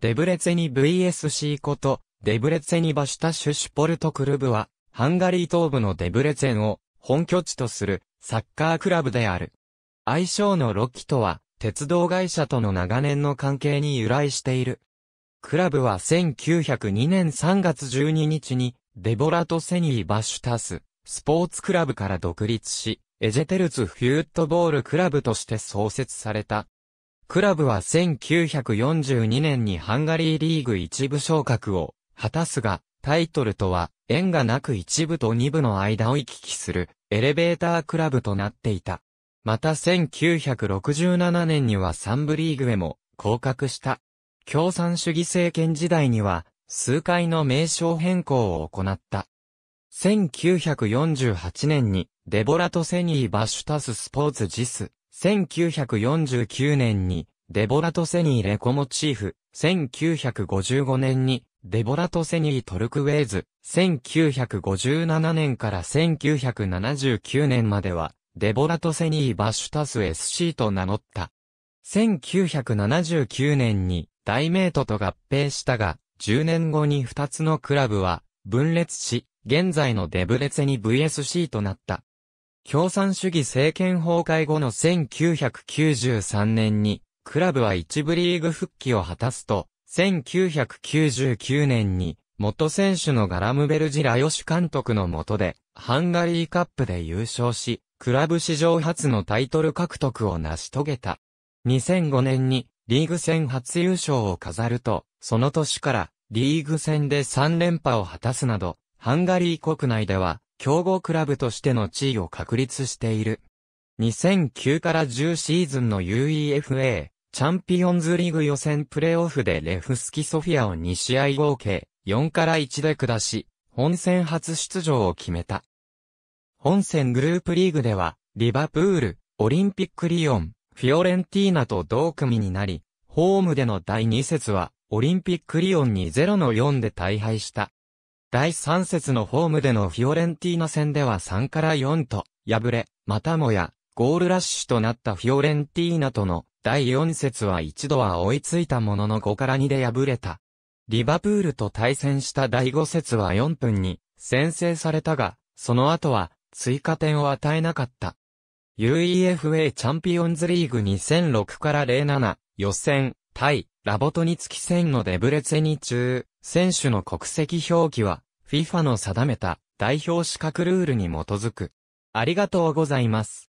デブレツェニ VSC こと、デブレツェニバシュタシュシュポルトクルブは、ハンガリー東部のデブレツェンを本拠地とするサッカークラブである。愛称のロキとは、鉄道会社との長年の関係に由来している。クラブは1902年3月12日に、デボラトセニー・バシュタス、スポーツクラブから独立し、エジェテルツ・フュートボールクラブとして創設された。クラブは1942年にハンガリーリーグ一部昇格を果たすが、タイトルとは縁がなく一部と二部の間を行き来するエレベータークラブとなっていた。また1967年には三部リーグへも降格した。共産主義政権時代には数回の名称変更を行った。1948年にデボラトセニー・バシュタス・スポーツ・ジス1949年に、デボラトセニーレコモチーフ、1955年に、デボラトセニートルクウェイズ、1957年から1979年までは、デボラトセニーバシュタス SC と名乗った。1979年に、大名都と合併したが、10年後に2つのクラブは、分裂し、現在のデブレツェニ VSC となった。共産主義政権崩壊後の1993年に、クラブは一部リーグ復帰を果たすと、1999年に、元選手のガラムベルジ・ラヨシ監督の下で、ハンガリーカップで優勝し、クラブ史上初のタイトル獲得を成し遂げた。2005年に、リーグ戦初優勝を飾ると、その年から、リーグ戦で3連覇を果たすなど、ハンガリー国内では、強豪クラブとしての地位を確立している。2009から10シーズンの UEFA チャンピオンズリーグ予選プレーオフでレフスキソフィアを2試合合計4から1で下し、本戦初出場を決めた。本戦グループリーグでは、リバプール、オリンピックリオン、フィオレンティーナと同組になり、ホームでの第2節は、オリンピックリオンに0の4で大敗した。第3節のホームでのフィオレンティーナ戦では3から4と敗れ、またもやゴールラッシュとなったフィオレンティーナとの第4節は一度は追いついたものの5から2で敗れた。リバプールと対戦した第5節は4分に先制されたが、その後は追加点を与えなかった。UEFA チャンピオンズリーグ2006から07予選対、ラボトニツキ戦のデブレツェニ中、選手の国籍表記は、FIFA の定めた代表資格ルールに基づく。ありがとうございます。